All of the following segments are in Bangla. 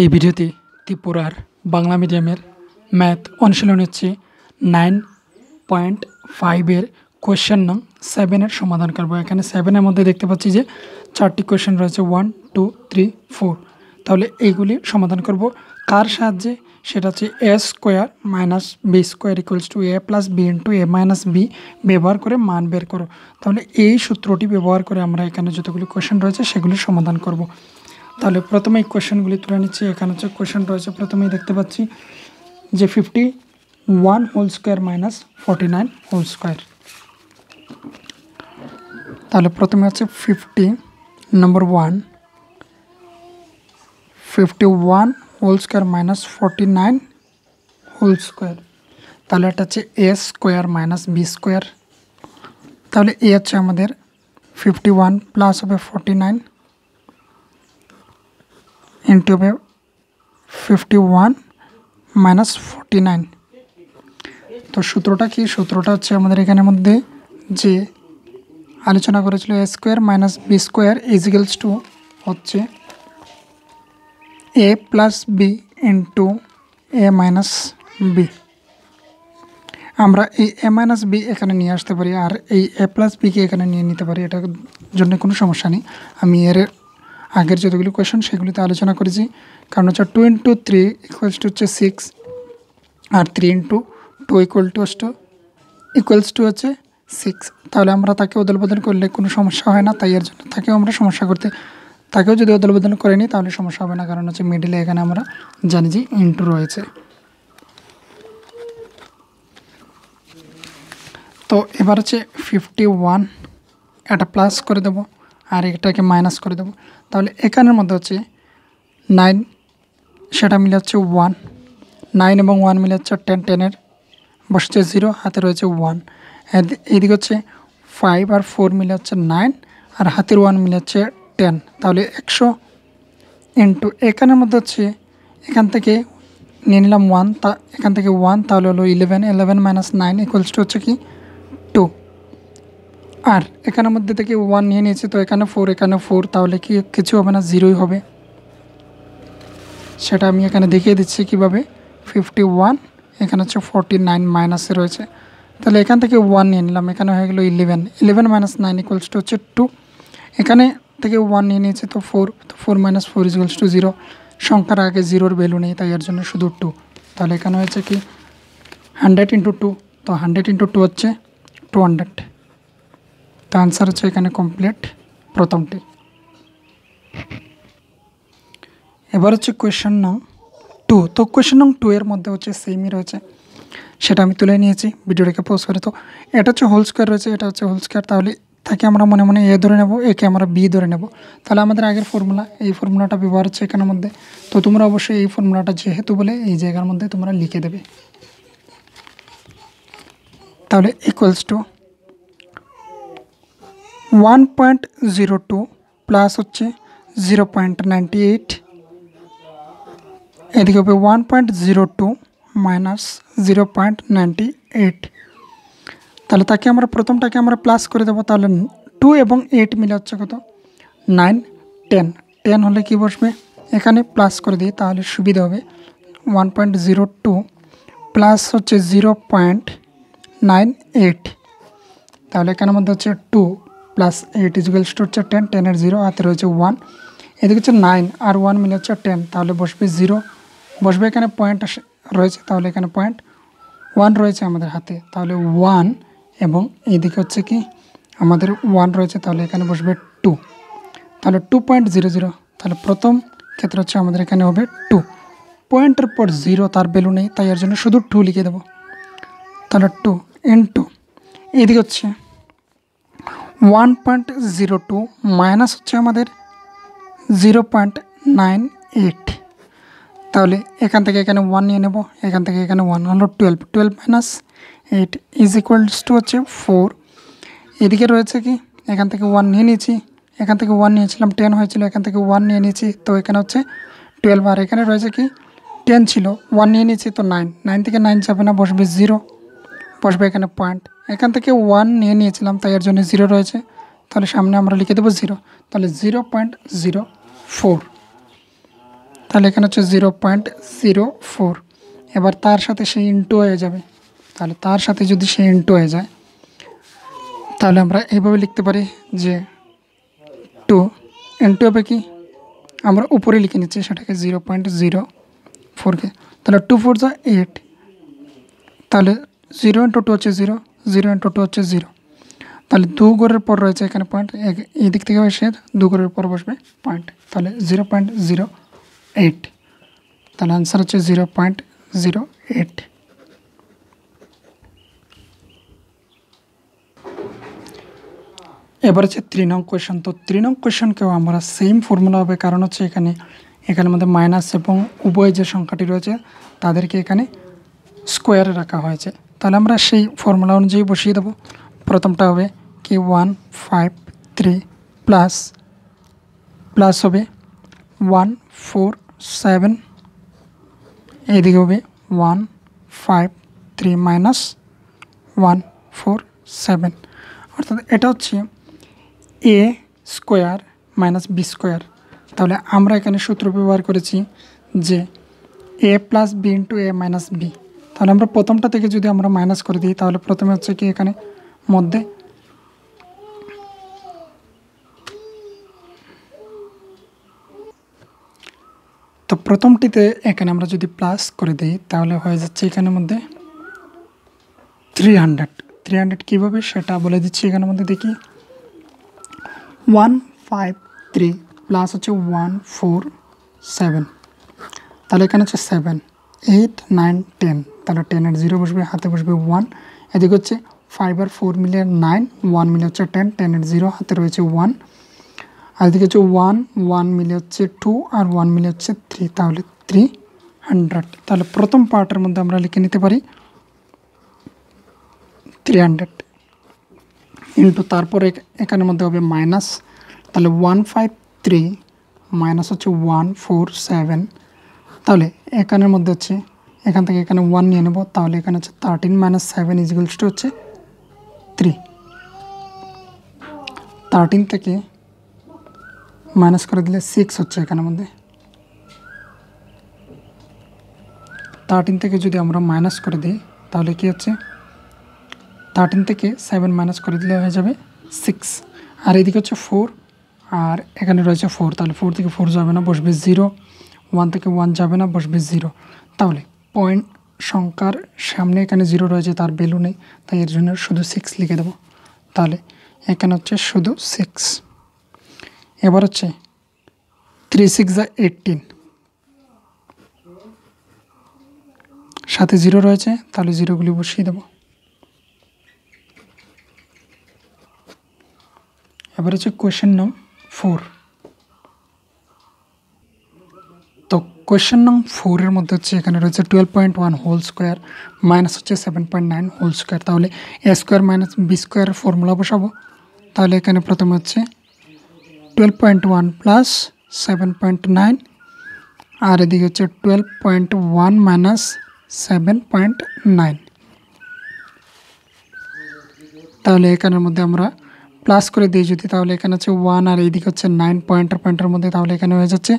এই ভিডিওতে ত্রিপুরার বাংলা মিডিয়ামের ম্যাথ অনুশীলন হচ্ছে নাইন পয়েন্ট ফাইভের কোয়েশ্চেন নং সেভেনের সমাধান করবো এখানে সেভেনের মধ্যে দেখতে পাচ্ছি যে চারটি কোয়েশ্চেন রয়েছে ওয়ান টু থ্রি ফোর তাহলে এইগুলি সমাধান করব কার সাহায্যে সেটা হচ্ছে A square minus B square equals to A plus B into A minus B ব্যবহার করে মান বের করো তাহলে এই সূত্রটি ব্যবহার করে আমরা এখানে যতগুলি কোয়েশ্চেন রয়েছে সেগুলি সমাধান করব তাহলে প্রথমেই কোশ্চেনগুলি তুলে নিচে এখানে যে কোশ্চেনটা আছে প্রথমেই দেখতে পাচ্ছি যে 51 হোল স্কয়ার - 49 হোল স্কয়ার তাহলে প্রথমে আছে 15 number 1 51 whole square - 49 whole square তাহলে এটা হচ্ছে a স্কয়ার - b স্কয়ার তাহলে a হচ্ছে আমাদের 51 + 49 into 51 minus 49 তো সূত্রটা কি সূত্রটা হচ্ছে আমাদের এখানের মধ্যে যে আলোচনা করেছিল A square minus B square equals to হচ্ছে A plus B into A minus B আমরা এই এ মাইনাস বি এখানে নিয়ে আসতে পারি আর এই এ প্লাস বিকে এখানে নিয়ে নিতে পারি এটার জন্য কোনো সমস্যা নেই আমি এর আগের যতগুলো কোয়েশন সেগুলিতে আলোচনা করেছি কারণ হচ্ছে two into three equals to হচ্ছে সিক্স আর three into two equal to two equals to হচ্ছে সিক্স তাহলে আমরা তাকে অদল বদল করলে কোনো সমস্যা হয় না তাই এর জন্য তাকেও আমরা সমস্যা করতে তাকেও যদি অদল বদল করে নিই তাহলে সমস্যা হবে না কারণ হচ্ছে মিডিলে এখানে আমরা জানি যে ইন্টু রয়েছে তো এবার হচ্ছে ফিফটি ওয়ান এটা প্লাস করে দেবো আর এটাকে মাইনাস করে দেবো তাহলে এখানের মধ্যে হচ্ছে নাইন সেটা মিলে হচ্ছে ওয়ান নাইন এবং ওয়ান মিলে হচ্ছে টেন টেনের বসেছে জিরো হাতে রয়েছে ওয়ান এদিকে হচ্ছে ফাইভ আর ফোর মিলে হচ্ছে নাইন আর হাতের ওয়ান মিলে হচ্ছে টেন তাহলে একশো ইন্টু এখানের মধ্যে হচ্ছে এখান থেকে নিয়ে নিলাম ওয়ান তা এখান থেকে ওয়ান তাহলে হলো eleven eleven minus nine equals to হচ্ছে কি আর এখানের মধ্যে থেকে ওয়ান নিয়ে নিয়েছে তো এখানে ফোর এখানে ফোর তাহলে কি কিছু হবে না জিরোই হবে সেটা আমি এখানে দেখিয়ে দিচ্ছি কিভাবে ফিফটি ওয়ান এখানে হচ্ছে ফোরটি নাইন মাইনাসে রয়েছে তাহলে এখান থেকে ওয়ান নিয়ে নিলাম এখানে হয়ে গেলো eleven eleven minus nine equals to হচ্ছে টু এখানে থেকে ওয়ান নিয়ে নিয়েছে তো ফোর তো four minus four equals to zero সংখ্যার আগে জিরোর ভ্যালু নেই তাই এর জন্য শুধু টু তাহলে এখানে হয়েছে কি হান্ড্রেড ইন্টু টু তো হান্ড্রেড ইন্টু টু হচ্ছে টু হান্ড্রেড তো আনসার হচ্ছে এখানে কমপ্লিট প্রথমটি এবার হচ্ছে কোয়েশন নং টু তো কোয়েশন নং টু এর মধ্যে হচ্ছে সেমই রয়েছে সেটা আমি তুলে নিয়েছি ভিডিওটাকে পোস্ট করে তো এটা হচ্ছে হোল স্কোয়ার রয়েছে এটা হচ্ছে হোল স্কোয়ার তাহলে তাকে আমরা মনে মনে এ ধরে নেব একে আমরা বি ধরে নেবো তাহলে আমাদের আগের ফর্মুলা এই ফর্মুলাটা ব্যবহার হচ্ছে এখানের মধ্যে তো তোমরা অবশ্যই এই ফর্মুলাটা যেহেতু বলে এই জায়গার মধ্যে তোমরা লিখে দেবে তাহলে equals to one point zero two plus হচ্ছে জিরো পয়েন্ট নাইনটি এইট এদিকে হবে one point zero two minus zero point ninety eight তাহলে তাকে আমরা প্রথমটাকে আমরা প্লাস করে দেবো তাহলে টু এবং এইট মিলে হচ্ছে কত নাইন টেন টেন হলে কি বসবে এখানে প্লাস করে দিই তাহলে সুবিধা হবে one point zero two plus হচ্ছে জিরো পয়েন্ট নাইন এইট তাহলে এখানের মধ্যে হচ্ছে two plus eight equals to হচ্ছে টেন টেনের জিরো হাতে রয়েছে ওয়ান এদিকে হচ্ছে নাইন আর ওয়ান মিলে হচ্ছে টেন তাহলে বসবে জিরো বসবে এখানে পয়েন্ট রয়েছে তাহলে এখানে পয়েন্ট ওয়ান রয়েছে আমাদের হাতে তাহলে ওয়ান এবং এইদিকে হচ্ছে কি আমাদের ওয়ান রয়েছে তাহলে এখানে বসবে টু তাহলে টু পয়েন্ট জিরো জিরো তাহলে প্রথম ক্ষেত্রে হচ্ছে আমাদের এখানে হবে টু পয়েন্টের পর জিরো তার ভ্যালু নেই তাই এর জন্য শুধু টু লিখে দেবো তাহলে টু এন টু এইদিকে হচ্ছে one point zero two minus হচ্ছে আমাদের জিরো পয়েন্ট নাইন এইট তাহলে এখান থেকে এখানে ওয়ান নিয়ে নেব এখান থেকে এখানে ওয়ান হলো twelve twelve minus eight is equals to হচ্ছে ফোর এদিকে রয়েছে কি এখান থেকে ওয়ান নিয়ে নিয়েছি এখান থেকে ওয়ান নিয়েছিলাম টেন হয়েছিল এখান থেকে ওয়ান নিয়ে নিয়েছি তো এখানে হচ্ছে টুয়েলভ আর এখানে রয়েছে কি টেন ছিল ওয়ান নিয়ে নিয়েছি তো নাইন নাইন থেকে নাইন যাবে না বসবে জিরো বসবে এখানে পয়েন্ট এখান থেকে ওয়ান নিয়ে নিয়েছিলাম তাই এর জন্য জিরো রয়েছে তাহলে সামনে আমরা লিখে দেবো জিরো তাহলে জিরো পয়েন্ট জিরো ফোর তাহলে এখানে হচ্ছে জিরো পয়েন্ট জিরো ফোর এবার তার সাথে সে ইনটু হয়ে যাবে তাহলে তার সাথে যদি সে ইনটু হয়ে যায় তাহলে আমরা এইভাবে লিখতে পারি যে টু ইনটু হবে কি আমরা উপরে লিখে নিচ্ছি সেটাকে জিরো পয়েন্ট জিরো ফোরকে তাহলে টু ফোর যা এইট তাহলে জিরো ইন্টু টু হচ্ছে জিরো জিরো ইন্টু টু হচ্ছে জিরো তাহলে দু গড়ের পর রয়েছে এখানে পয়েন্ট এদিক থেকে এসে দু গড়ের পর বসবে পয়েন্ট তাহলে জিরো পয়েন্ট জিরো এইট তাহলে আনসার হচ্ছে জিরো পয়েন্ট জিরো এইট এবার হচ্ছে ত্রিনং নং কোয়েশন তো থ্রি নং কোয়েশনকেও আমরা সেম ফর্মুলা হবে কারণ হচ্ছে এখানে এখানের মধ্যে মাইনাস এবং উভয় যে সংখ্যাটি রয়েছে তাদেরকে এখানে স্কোয়ারে রাখা হয়েছে তাহলে আমরা সেই ফর্মুলা অনুযায়ী বসিয়ে দেব প্রথমটা হবে কি one five three plus plus হবে ওয়ান ফোর সেভেন এইদিকে হবে one five three minus one four seven অর্থাৎ এটা হচ্ছে A square minus B square তাহলে আমরা এখানে সূত্র ব্যবহার করেছি যে A plus B into A minus B তাহলে আমরা প্রথমটা থেকে যদি আমরা মাইনাস করে দিই তাহলে প্রথমে হচ্ছে কি এখানে মধ্যে তো প্রথমটিতে এখানে আমরা যদি প্লাস করে দিই তাহলে হয়ে যাচ্ছে এখানের মধ্যে থ্রি হান্ড্রেড থ্রি হান্ড্রেড কীভাবে সেটা বলে দিচ্ছি এখানের মধ্যে দেখি ওয়ান ফাইভ থ্রি প্লাস হচ্ছে ওয়ান ফোর সেভেন তাহলে এখানে হচ্ছে সেভেন এইট নাইন টেন তাহলে টেনের জিরো বসবে হাতে বসবে ওয়ান এদিকে হচ্ছে ফাইভ আর ফোর মিলিয়ে নাইন ওয়ান মিলে হচ্ছে টেন টেনের জিরো হাতে রয়েছে ওয়ান আর এদিকে হচ্ছে ওয়ান ওয়ান মিলে হচ্ছে টু আর ওয়ান মিলে হচ্ছে থ্রি তাহলে থ্রি হান্ড্রেড তাহলে প্রথম পার্টের মধ্যে আমরা লিখে নিতে পারি থ্রি হান্ড্রেড ইন্টু তারপরে এখানের মধ্যে হবে মাইনাস তাহলে ওয়ান ফাইভ থ্রি মাইনাস হচ্ছে ওয়ান ফোর সেভেন তাহলে এখানের মধ্যে হচ্ছে এখান থেকে এখানে ওয়ান নিয়ে নেব তাহলে এখানে হচ্ছে thirteen minus seven equals to হচ্ছে থ্রি থার্টিন থেকে মাইনাস করে দিলে সিক্স হচ্ছে এখানের মধ্যে থার্টিন থেকে যদি আমরা মাইনাস করে দিই তাহলে কি হচ্ছে থার্টিন থেকে সেভেন মাইনাস করে দিলে হয়ে যাবে সিক্স আর এদিকে হচ্ছে ফোর আর এখানে রয়েছে ফোর তাহলে ফোর থেকে ফোর যাবে না বসবে জিরো ওয়ান থেকে ওয়ান যাবে না বসবে জিরো তাহলে পয়েন্ট সংখ্যার সামনে এখানে জিরো রয়েছে তার ভ্যালু নেই তাই এর জন্য শুধু সিক্স লিখে দেবো তাহলে এখানে হচ্ছে শুধু সিক্স এবার হচ্ছে থ্রি সিক্স যা এইটিন সাথে জিরো রয়েছে তাহলে জিরোগুলি বসিয়ে দেবো এবার হচ্ছে কোয়েশ্চেন নাম ফোর কোয়েশ্চেন নং ফোরের মধ্যে হচ্ছে এখানে রয়েছে twelve point one whole square minus হচ্ছে seven point nine whole square তাহলে এ স্কোয়ার মাইনাস বি স্কোয়ারের ফর্মুলা বসাবো তাহলে এখানে প্রথমে হচ্ছে twelve point one plus seven point nine আর এদিকে হচ্ছে twelve point one minus seven point nine তাহলে এখানের মধ্যে আমরা প্লাস করে দিই যদি তাহলে এখানে হচ্ছে ওয়ান আর এইদিকে হচ্ছে নাইন পয়েন্টের পয়েন্টের মধ্যে তাহলে এখানে হয়ে যাচ্ছে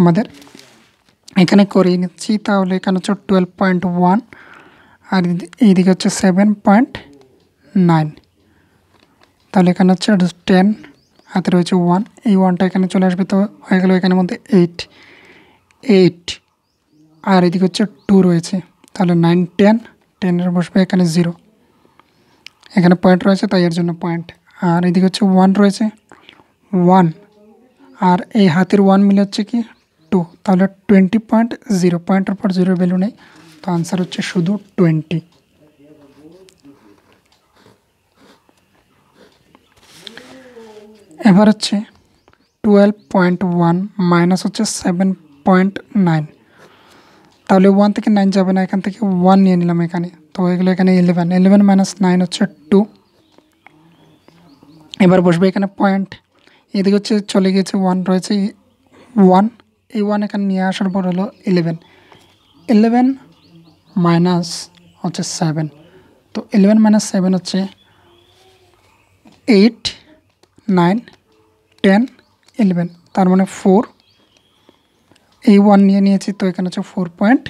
আমাদের এখানে করিয়ে নিচ্ছি তাহলে এখানে হচ্ছে টুয়েলভ পয়েন্ট ওয়ান আর এইদিকে হচ্ছে সেভেন পয়েন্ট নাইন তাহলে এখানে হচ্ছে টেন হাতে রয়েছে ওয়ান এই ওয়ানটা এখানে চলে আসবে তো হয়ে গেল এখানের মধ্যে এইট এইট আর এদিকে হচ্ছে টু রয়েছে তাহলে নাইন টেন টেনের বসবে এখানে জিরো এখানে পয়েন্ট রয়েছে তাই এর জন্য পয়েন্ট আর এদিকে হচ্ছে ওয়ান রয়েছে ওয়ান আর এই হাতের ওয়ান মিলে হচ্ছে কি টু তাহলে টোয়েন্টি পয়েন্ট জিরো পয়েন্টের পর জিরো ভ্যালু নেই তো আনসার হচ্ছে শুধু টোয়েন্টি এবার হচ্ছে টুয়েলভ পয়েন্ট ওয়ান মাইনাস হচ্ছে সেভেন পয়েন্ট নাইন তাহলে ওয়ান থেকে নাইন যাবে না এখান থেকে ওয়ান নিয়ে নিলাম এখানে তো এগুলো এখানে ইলেভেন ইলেভেন মাইনাস নাইন হচ্ছে টু এবার বসবে এখানে পয়েন্ট এদিকে হচ্ছে চলে গিয়েছে ওয়ান রয়েছে ওয়ান এই ওয়ান এখানে নিয়ে আসার পর হলো ইলেভেন ইলেভেন মাইনাস হচ্ছে সেভেন তো ইলেভেন মাইনাস সেভেন হচ্ছে এইট নাইন টেন ইলেভেন তার মানে ফোর এই ওয়ান নিয়ে নিয়েছি তো এখানে হচ্ছে ফোর পয়েন্ট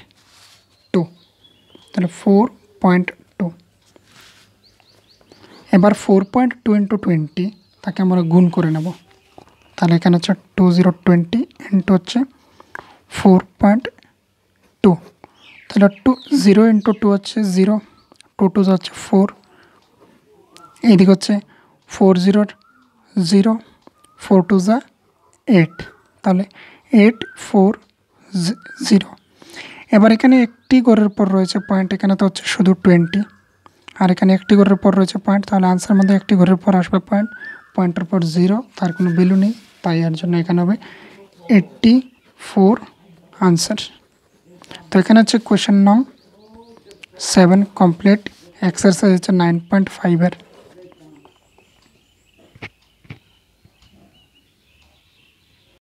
টু তাহলে ফোর পয়েন্ট টু এবার four point two into twenty তাকে আমরা গুণ করে নেবো তাহলে এখানে হচ্ছে টু জিরো টোয়েন্টি ইন্টু হচ্ছে ফোর পয়েন্ট টু তাহলে টু জিরো ইন্টু টু হচ্ছে জিরো টু টু হচ্ছে ফোর এইদিকে হচ্ছে four zero zero four two যা এইট তাহলে এইট ফোর জিরো এবার এখানে একটি গড়ের পর রয়েছে পয়েন্ট এখানে তো হচ্ছে শুধু টোয়েন্টি আর এখানে একটি গড়ের পর রয়েছে পয়েন্ট তাহলে আনসার মধ্যে একটি গড়ের পর আসবে পয়েন্ট pointer.0 फरक નું વેલ્યુ ની पाई આર્જન 91 84 આન્સર તો આખાના છે ક્વેશ્ચન નો 7 કમ્પ્લીટ એક્સરસાઈઝ છે 9.5